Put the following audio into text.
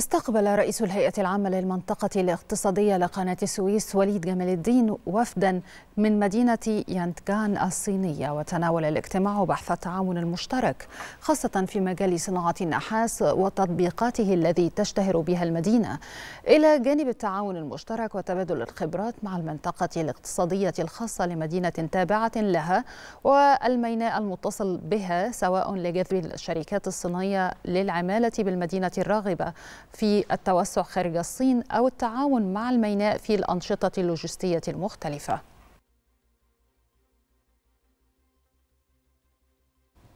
استقبل رئيس الهيئة العامة للمنطقة الاقتصادية لقناة السويس وليد جمال الدين وفدا من مدينة يانتجان الصينية وتناول الاجتماع بحث التعاون المشترك خاصة في مجال صناعة النحاس وتطبيقاته الذي تشتهر بها المدينة إلى جانب التعاون المشترك وتبادل الخبرات مع المنطقة الاقتصادية الخاصة لمدينة تابعة لها والميناء المتصل بها سواء لجذب الشركات الصينية للعمالة بالمدينة الراغبة في التوسع خارج الصين أو التعاون مع الميناء في الأنشطة اللوجستية المختلفة